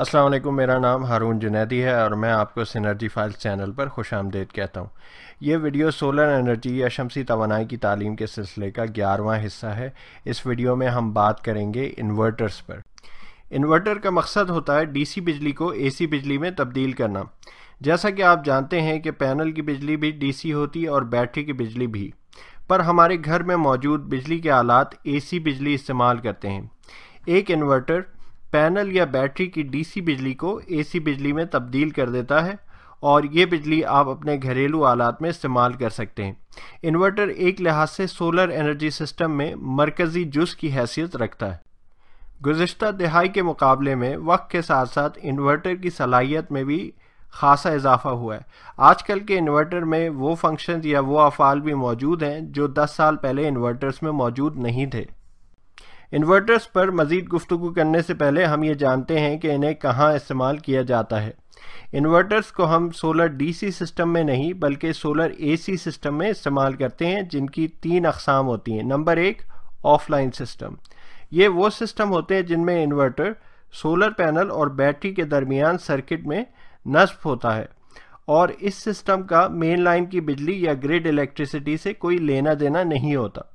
अस्सलाम वालेकुम मेरा नाम हारून जुनैदी है और मैं आपको सिनर्जी फाइल्स चैनल पर खुश आमदेद कहता हूँ ये वीडियो सोलर एनर्जी या शमसी तोानाई की तालीम के सिलसिले का ग्यारहवा हिस्सा है इस वीडियो में हम बात करेंगे इन्वर्टर्स पर इन्वर्टर का मकसद होता है डीसी बिजली को एसी बिजली में तब्दील करना जैसा कि आप जानते हैं कि पैनल की बिजली भी डीसी होती है और बैटरी की बिजली भी पर हमारे घर में मौजूद बिजली के आलात एसी बिजली इस्तेमाल करते हैं एक इन्वर्टर पैनल या बैटरी की डीसी बिजली को एसी बिजली में तब्दील कर देता है और ये बिजली आप अपने घरेलू आलात में इस्तेमाल कर सकते हैं इन्वर्टर एक लिहाज से सोलर एनर्जी सिस्टम में मरकज़ी जुज की हैसियत रखता है गुज्त दहाई के मुकाबले में वक्त के साथ साथ इन्वर्टर की सलाहियत में भी खासा इजाफा हुआ है आजकल के इन्वर्टर में वो फंक्शन या वो अफ़ाल भी मौजूद हैं जो 10 साल पहले इन्वर्टर्स में मौजूद नहीं थे इन्वर्टर्स पर मज़ीद गुफ्तु करने से पहले हम ये जानते हैं कि इन्हें कहाँ इस्तेमाल किया जाता है इन्वर्टर्स को हम सोलर डीसी सिस्टम में नहीं बल्कि सोलर एसी सिस्टम में इस्तेमाल करते हैं जिनकी तीन अकसाम होती हैं नंबर एक ऑफलाइन सिस्टम ये वो सिस्टम होते हैं जिनमें इन्वर्टर सोलर पैनल और बैटरी के दरमियान सर्किट में नस्ब होता है और इस सिस्टम का मेन लाइन की बिजली या ग्रिड इलेक्ट्रिसिटी से कोई लेना देना नहीं होता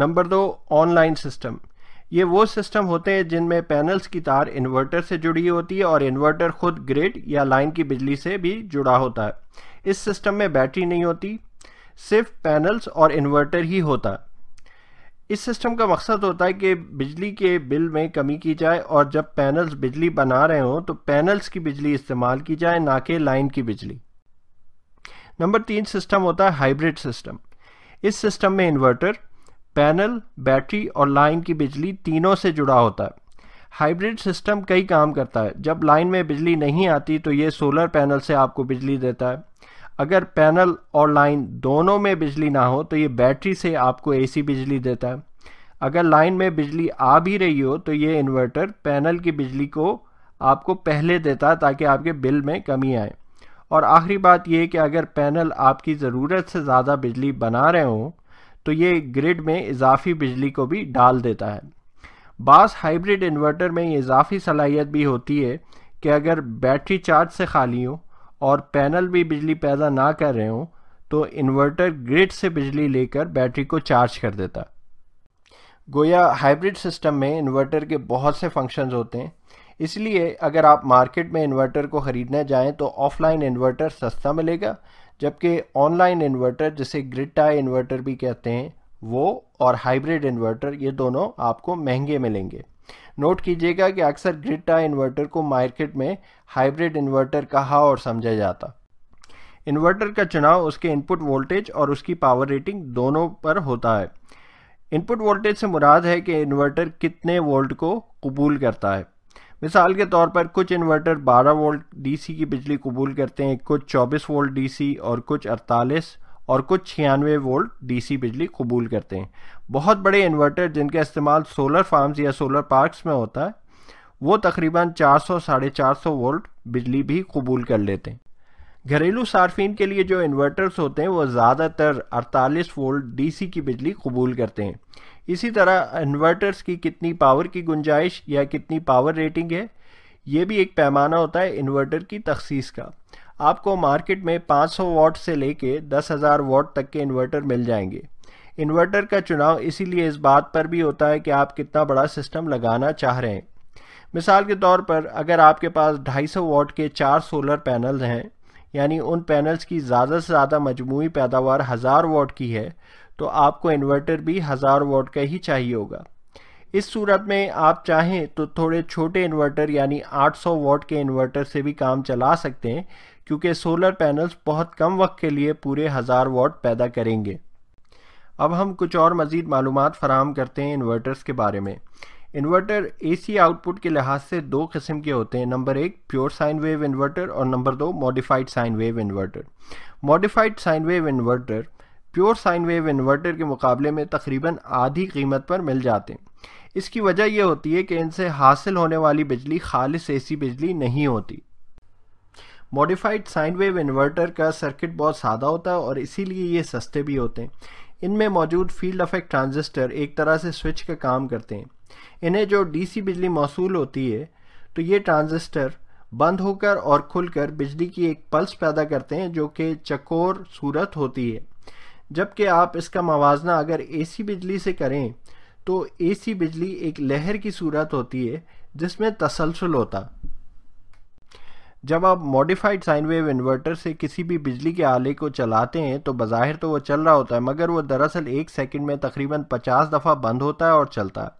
नंबर दो ऑनलाइन सिस्टम ये वो सिस्टम होते हैं जिनमें पैनल्स की तार इन्वर्टर से जुड़ी होती है और इन्वर्टर खुद ग्रिड या लाइन की बिजली से भी जुड़ा होता है इस सिस्टम में बैटरी नहीं होती सिर्फ पैनल्स और इन्वर्टर ही होता है इस सिस्टम का मकसद होता है कि बिजली के बिल में कमी की जाए और जब पैनल्स बिजली बना रहे हों तो पैनल्स की बिजली इस्तेमाल की जाए ना कि लाइन की बिजली नंबर तीन सिस्टम होता है हाइब्रिड सिस्टम इस सिस्टम में इन्वर्टर पैनल बैटरी और लाइन की बिजली तीनों से जुड़ा होता है हाइब्रिड सिस्टम कई काम करता है जब लाइन में बिजली नहीं आती तो ये सोलर पैनल से आपको बिजली देता है अगर पैनल और लाइन दोनों में बिजली ना हो तो ये बैटरी से आपको एसी बिजली देता है अगर लाइन में बिजली आ भी रही हो तो ये इन्वर्टर पैनल की बिजली को आपको पहले देता है ताकि आपके बिल में कमी आए और आखिरी बात यह कि अगर पैनल आपकी ज़रूरत से ज़्यादा बिजली बना रहे हों तो ये ग्रिड में इजाफी बिजली को भी डाल देता है बास हाइब्रिड इन्वर्टर में ये इजाफी सलाहियत भी होती है कि अगर बैटरी चार्ज से खाली हो और पैनल भी बिजली पैदा ना कर रहे हों तो इन्वर्टर ग्रिड से बिजली लेकर बैटरी को चार्ज कर देता गोया हाइब्रिड सिस्टम में इन्वर्टर के बहुत से फंक्शंस होते हैं इसलिए अगर आप मार्केट में इन्वर्टर को ख़रीदने जाएं तो ऑफलाइन इन्वर्टर सस्ता मिलेगा जबकि ऑनलाइन इन्वर्टर जिसे ग्रिड टाई इन्वर्टर भी कहते हैं वो और हाइब्रिड इन्वर्टर ये दोनों आपको महंगे मिलेंगे नोट कीजिएगा कि अक्सर ग्रिड टाई इन्वर्टर को मार्केट में हाइब्रिड इन्वर्टर कहा और समझा जाता इन्वर्टर का चुनाव उसके इनपुट वोल्टेज और उसकी पावर रेटिंग दोनों पर होता है इनपुट वोल्टेज से मुराद है कि इन्वर्टर कितने वोल्ट को कबूल करता है मिसाल के तौर पर कुछ इन्वर्टर 12 वोल्ट डीसी की बिजली कबूल करते हैं कुछ 24 वोल्ट डीसी और कुछ 48 और कुछ छियानवे वोल्ट डीसी बिजली कबूल करते हैं बहुत बड़े इन्वर्टर जिनका इस्तेमाल सोलर फार्म्स या सोलर पार्क्स में होता है वो तकरीबन 400 साढ़े चार वोल्ट बिजली भी कबूल कर लेते हैं घरेलू सार्फिन के लिए जो इन्वर्टर्स होते हैं वो ज़्यादातर 48 वोल्ट डीसी की बिजली कबूल करते हैं इसी तरह इन्वर्टर्स की कितनी पावर की गुंजाइश या कितनी पावर रेटिंग है ये भी एक पैमाना होता है इन्वर्टर की तखसीस का आपको मार्केट में 500 वाट से लेके 10000 वाट तक के इन्वर्टर मिल जाएंगे इन्वर्टर का चुनाव इसीलिए इस बात पर भी होता है कि आप कितना बड़ा सिस्टम लगाना चाह रहे हैं मिसाल के तौर पर अगर आपके पास 250 वाट के चार सोलर पैनल्स हैं यानी उन पैनल्स की ज़्यादा से ज़्यादा मजमू पैदावार हज़ार वाट की है तो आपको इन्वर्टर भी हज़ार वाट का ही चाहिए होगा इस सूरत में आप चाहें तो थोड़े छोटे इन्वर्टर यानी 800 वाट के इन्वर्टर से भी काम चला सकते हैं क्योंकि सोलर पैनल्स बहुत कम वक्त के लिए पूरे हज़ार वाट पैदा करेंगे अब हम कुछ और मज़ीद मालूम फराम करते हैं इन्वर्टर्स के बारे में इन्वर्टर एसी आउटपुट के लिहाज से दो किस्म के होते हैं नंबर एक प्योर साइन वेव इन्वर्टर और नंबर दो modified sine wave inverter modified sine wave inverter pure sine wave inverter के मुकाबले में तकरीबन आधी कीमत पर मिल जाते हैं इसकी वजह यह होती है कि इनसे हासिल होने वाली बिजली खालिश एसी बिजली नहीं होती मॉडिफाइड साइन वेव इन्वर्टर का सर्किट बहुत सादा होता है और इसीलिए ये सस्ते भी होते हैं इनमें मौजूद फील्ड अफेक्ट ट्रांजिस्टर एक तरह से स्विच का काम करते हैं इन्हें जो डीसी बिजली मौसू होती है तो ये ट्रांजिस्टर बंद होकर और खुलकर बिजली की एक पल्स पैदा करते हैं जो कि चकोर सूरत होती है जबकि आप इसका मवाजना अगर एसी बिजली से करें तो एसी बिजली एक लहर की सूरत होती है जिसमें तसलसल होता जब आप मॉडिफाइड साइन वेव इन्वर्टर से किसी भी बिजली के आले को चलाते हैं तो बाहिर तो वो चल रहा होता है मगर वो दरअसल एक सेकंड में तकरीबन 50 दफ़ा बंद होता है और चलता है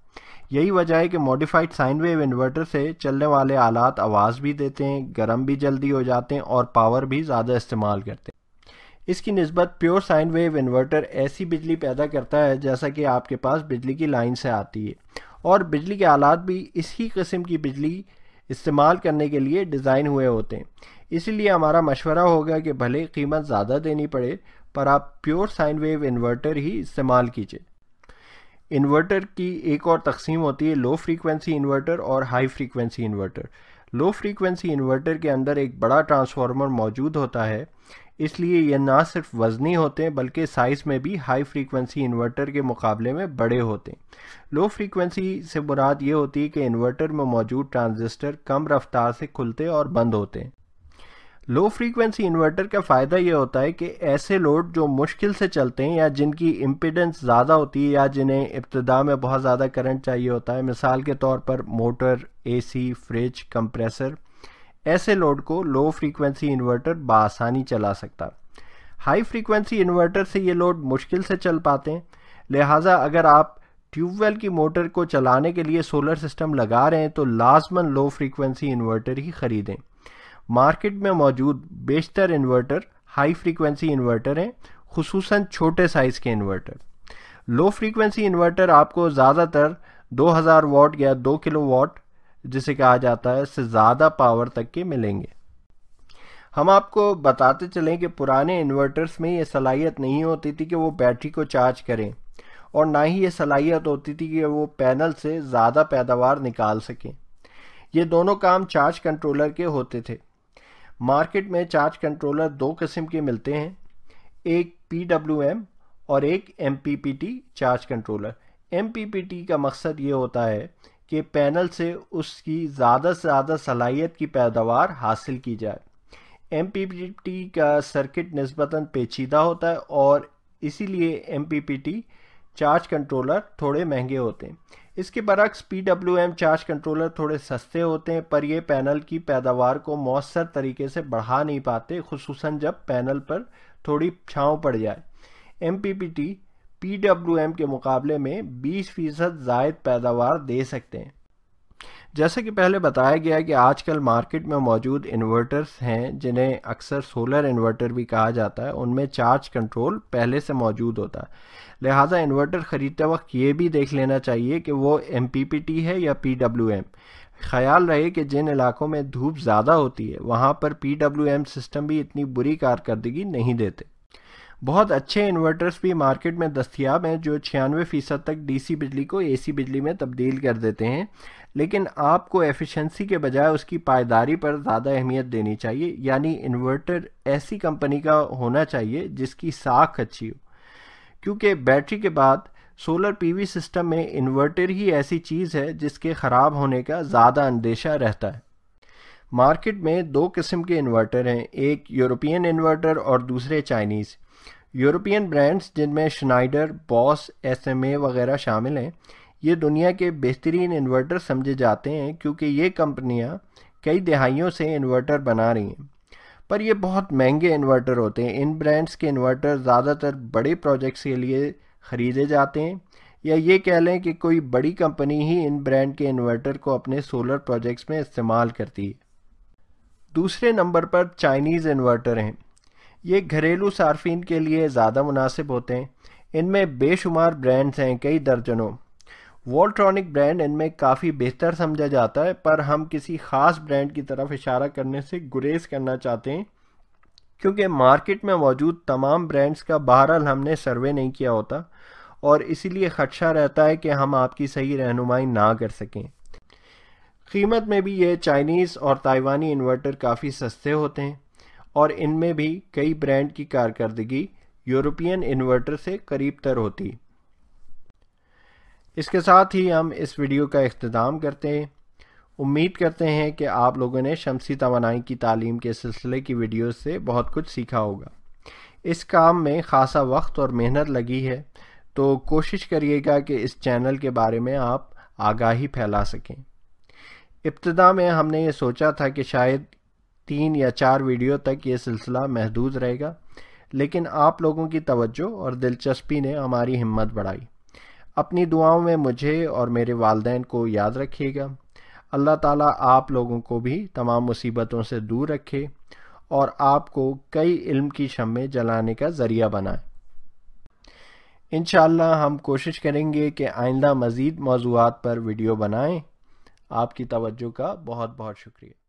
यही वजह है कि मॉडिफाइड साइन वेव इन्वर्टर से चलने वाले आलात आवाज़ भी देते हैं गर्म भी जल्दी हो जाते हैं और पावर भी ज़्यादा इस्तेमाल करते हैं इसकी नस्बत प्योर साइन वेव इन्वर्टर ऐसी बिजली पैदा करता है जैसा कि आपके पास बिजली की लाइन से आती है और बिजली के आलात भी इसी किस्म की बिजली इस्तेमाल करने के लिए डिज़ाइन हुए होते हैं इसीलिए हमारा मशवरा होगा कि भले कीमत ज़्यादा देनी पड़े पर आप प्योर साइन वेव इन्वर्टर ही इस्तेमाल कीजिए इन्वर्टर की एक और तकसीम होती है लो फ्रीक्वेंसी इन्वर्टर और high frequency inverter low frequency inverter के अंदर एक बड़ा ट्रांसफार्मर मौजूद होता है इसलिए यह ना सिर्फ वजनी होते हैं बल्कि साइज़ में भी हाई फ्रीक्वेंसी इन्वर्टर के मुकाबले में बड़े होते हैं लो फ्रीक्वेंसी से मुराद ये होती है कि इन्वर्टर में मौजूद ट्रांजिस्टर कम रफ्तार से खुलते और बंद होते हैं लो फ्रीक्वेंसी इन्वर्टर का फ़ायदा ये होता है कि ऐसे लोड जो मुश्किल से चलते हैं या जिनकी इम्पिडेंस ज़्यादा होती है या जिन्हें इब्तदा में बहुत ज़्यादा करंट चाहिए होता है मिसाल के तौर पर मोटर एसी, फ्रिज कंप्रेसर ऐसे लोड को लो फ्रीक्वेंसी इन्वर्टर बासानी चला सकता हाई फ्रीक्वेंसी इन्वर्टर से ये लोड मुश्किल से चल पाते हैं लिहाजा अगर आप ट्यूबवेल की मोटर को चलाने के लिए सोलर सिस्टम लगा रहे हैं तो लाजमन लो फ्रीक्वेंसी इन्वर्टर ही ख़रीदें मार्केट में मौजूद बेशतर इन्वर्टर हाई फ्रीक्वेंसी इन्वर्टर हैं खसूस छोटे साइज़ के इन्वर्टर लो फ्रीक्वेंसी इन्वर्टर आपको ज़्यादातर 2000 वाट या 2 किलो वाट जिसे कहा जाता है इससे ज़्यादा पावर तक के मिलेंगे हम आपको बताते चलें कि पुराने इन्वर्टर्स में ये सलाहियत नहीं होती थी कि वो बैटरी को चार्ज करें और ना ही ये सलाहियत होती थी कि वो पैनल से ज़्यादा पैदावार निकाल सकें ये दोनों काम चार्ज कंट्रोलर के होते थे मार्केट में चार्ज कंट्रोलर दो किस्म के मिलते हैं एक पी और एक एम चार्ज कंट्रोलर एम का मकसद ये होता है कि पैनल से उसकी ज़्यादा से ज़्यादा सलाहियत की पैदावार हासिल की जाए एम का सर्किट नस्बता पेचीदा होता है और इसीलिए M P P T charge controller थोड़े महंगे होते हैं इसके बरक्स P W M charge controller थोड़े सस्ते होते हैं पर ये पैनल की पैदावार को मौसर तरीके से बढ़ा नहीं पाते खसूस जब पैनल पर थोड़ी छाँव पड़ जाए M P P T P W M के मुकाबले में बीस फीसद जायद पैदावार दे सकते हैं जैसे कि पहले बताया गया कि आजकल मार्केट में मौजूद इन्वर्टर्स हैं जिन्हें अक्सर सोलर इन्वर्टर भी कहा जाता है उनमें चार्ज कंट्रोल पहले से मौजूद होता है लिहाजा इन्वर्टर ख़रीदते वक्त ये भी देख लेना चाहिए कि वो एम है या पी ख्याल रहे कि जिन इलाकों में धूप ज़्यादा होती है वहाँ पर पी सिस्टम भी इतनी बुरी कारकर्दगी नहीं देते बहुत अच्छे इन्वर्टर्स भी मार्केट में दस्तियाब हैं जो छियानवे फ़ीसद तक डीसी बिजली को एसी बिजली में तब्दील कर देते हैं लेकिन आपको एफिशिएंसी के बजाय उसकी पायदारी पर ज़्यादा अहमियत देनी चाहिए यानी इन्वर्टर ऐसी कंपनी का होना चाहिए जिसकी साख अच्छी हो क्योंकि बैटरी के बाद सोलर पीवी सिस्टम में इन्वर्टर ही ऐसी चीज़ है जिसके ख़राब होने का ज़्यादा अंदेशा रहता है मार्केट में दो किस्म के इन्वर्टर हैं एक यूरोपियन इन्वर्टर और दूसरे चाइनीज़ यूरोपियन ब्रांड्स जिनमें शनाइडर बॉस एस वगैरह शामिल हैं ये दुनिया के बेहतरीन इन्वर्टर समझे जाते हैं क्योंकि ये कंपनियाँ कई दहाइयों से इन्वर्टर बना रही हैं पर ये बहुत महंगे इन्वर्टर होते हैं इन ब्रांड्स के इन्वर्टर ज़्यादातर बड़े प्रोजेक्ट्स के लिए ख़रीदे जाते हैं या ये कह लें कि कोई बड़ी कंपनी ही इन ब्रांड के इन्वर्टर को अपने सोलर प्रोजेक्ट्स में इस्तेमाल करती है दूसरे नंबर पर चाइनीज़ इन्वर्टर हैं ये घरेलू सार्फिन के लिए ज़्यादा मुनासिब होते हैं इनमें बेशुमार ब्रांड्स हैं कई दर्जनों वॉल्ट्रॉनिक ब्रांड इनमें काफ़ी बेहतर समझा जाता है पर हम किसी ख़ास ब्रांड की तरफ इशारा करने से गुरेज करना चाहते हैं क्योंकि मार्केट में मौजूद तमाम ब्रांड्स का बहरहाल हमने सर्वे नहीं किया होता और इसीलिए खदशा रहता है कि हम आपकी सही रहनुमाई ना कर सकें कीमत में भी ये चाइनीज़ और ताइवानी इन्वर्टर काफ़ी सस्ते होते हैं और इनमें भी कई ब्रांड की कारकर्दगी यूरोपियन इन्वर्टर से करीब तर होती इसके साथ ही हम इस वीडियो का अख्ताम करते हैं उम्मीद करते हैं कि आप लोगों ने शमसी तोानाई की तालीम के सिलसिले की वीडियो से बहुत कुछ सीखा होगा इस काम में ख़ासा वक्त और मेहनत लगी है तो कोशिश करिएगा कि इस चैनल के बारे में आप आगाही फैला सकें इब्तदा में हमने ये सोचा था कि शायद तीन या चार वीडियो तक ये सिलसिला महदूद रहेगा लेकिन आप लोगों की तवज्जो और दिलचस्पी ने हमारी हिम्मत बढ़ाई अपनी दुआओं में मुझे और मेरे वालदेन को याद रखिएगा अल्लाह ताला आप लोगों को भी तमाम मुसीबतों से दूर रखे और आपको कई इल्म की शमें जलाने का ज़रिया बनाए इन हम कोशिश करेंगे कि आइंदा मज़ीद मौजूद पर वीडियो बनाएं आपकी तवज्जो का बहुत बहुत शुक्रिया